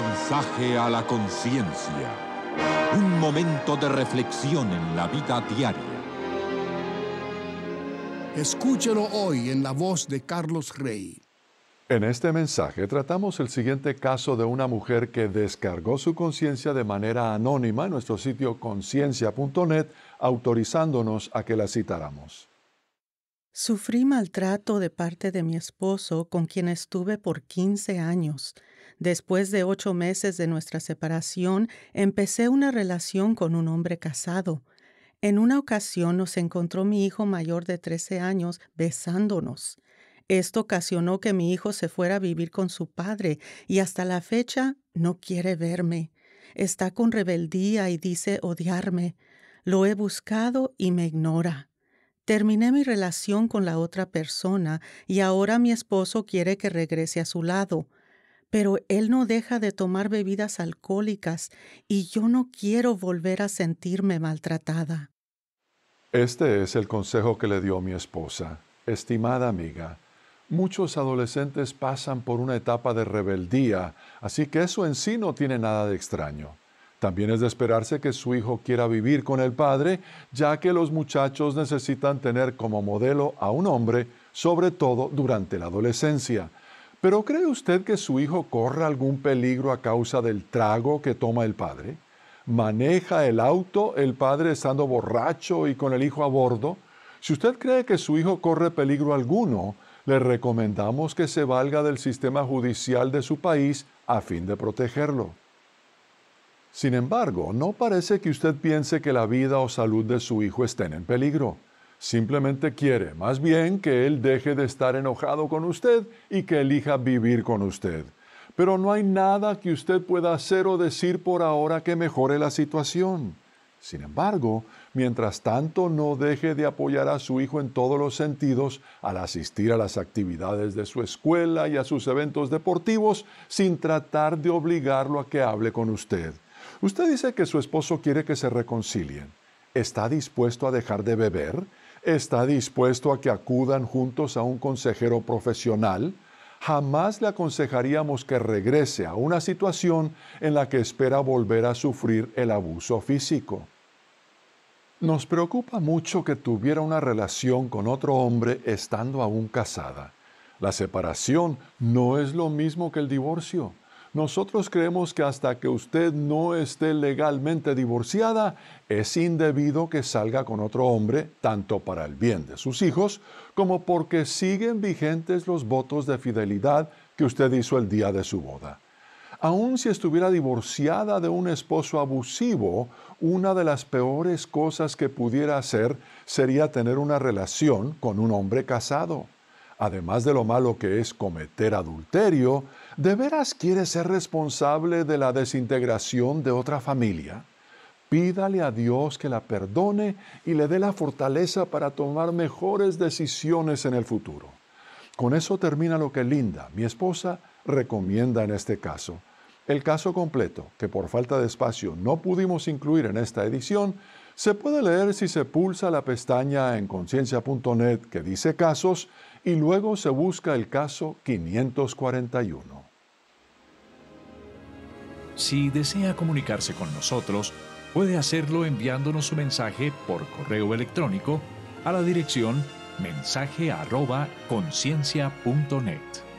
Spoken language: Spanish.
Mensaje a la conciencia. Un momento de reflexión en la vida diaria. Escúchelo hoy en la voz de Carlos Rey. En este mensaje tratamos el siguiente caso de una mujer que descargó su conciencia de manera anónima en nuestro sitio conciencia.net, autorizándonos a que la citáramos. Sufrí maltrato de parte de mi esposo, con quien estuve por 15 años. Después de ocho meses de nuestra separación, empecé una relación con un hombre casado. En una ocasión nos encontró mi hijo mayor de 13 años besándonos. Esto ocasionó que mi hijo se fuera a vivir con su padre y hasta la fecha no quiere verme. Está con rebeldía y dice odiarme. Lo he buscado y me ignora. Terminé mi relación con la otra persona y ahora mi esposo quiere que regrese a su lado pero él no deja de tomar bebidas alcohólicas y yo no quiero volver a sentirme maltratada. Este es el consejo que le dio mi esposa. Estimada amiga, muchos adolescentes pasan por una etapa de rebeldía, así que eso en sí no tiene nada de extraño. También es de esperarse que su hijo quiera vivir con el padre, ya que los muchachos necesitan tener como modelo a un hombre, sobre todo durante la adolescencia. Pero ¿cree usted que su hijo corre algún peligro a causa del trago que toma el padre? ¿Maneja el auto el padre estando borracho y con el hijo a bordo? Si usted cree que su hijo corre peligro alguno, le recomendamos que se valga del sistema judicial de su país a fin de protegerlo. Sin embargo, no parece que usted piense que la vida o salud de su hijo estén en peligro. Simplemente quiere, más bien, que él deje de estar enojado con usted y que elija vivir con usted. Pero no hay nada que usted pueda hacer o decir por ahora que mejore la situación. Sin embargo, mientras tanto no deje de apoyar a su hijo en todos los sentidos al asistir a las actividades de su escuela y a sus eventos deportivos sin tratar de obligarlo a que hable con usted. Usted dice que su esposo quiere que se reconcilien. ¿Está dispuesto a dejar de beber? está dispuesto a que acudan juntos a un consejero profesional, jamás le aconsejaríamos que regrese a una situación en la que espera volver a sufrir el abuso físico. Nos preocupa mucho que tuviera una relación con otro hombre estando aún casada. La separación no es lo mismo que el divorcio. Nosotros creemos que hasta que usted no esté legalmente divorciada, es indebido que salga con otro hombre, tanto para el bien de sus hijos, como porque siguen vigentes los votos de fidelidad que usted hizo el día de su boda. Aun si estuviera divorciada de un esposo abusivo, una de las peores cosas que pudiera hacer sería tener una relación con un hombre casado. Además de lo malo que es cometer adulterio, ¿De veras quiere ser responsable de la desintegración de otra familia? Pídale a Dios que la perdone y le dé la fortaleza para tomar mejores decisiones en el futuro. Con eso termina lo que Linda, mi esposa, recomienda en este caso. El caso completo, que por falta de espacio no pudimos incluir en esta edición, se puede leer si se pulsa la pestaña en conciencia.net que dice casos y luego se busca el caso 541. Si desea comunicarse con nosotros, puede hacerlo enviándonos su mensaje por correo electrónico a la dirección mensaje@conciencia.net.